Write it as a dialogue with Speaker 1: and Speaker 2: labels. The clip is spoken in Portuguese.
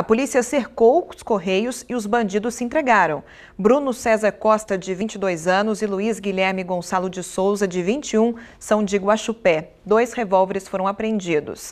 Speaker 1: A polícia cercou os Correios e os bandidos se entregaram. Bruno César Costa, de 22 anos, e Luiz Guilherme Gonçalo de Souza, de 21, são de Guaxupé. Dois revólveres foram apreendidos.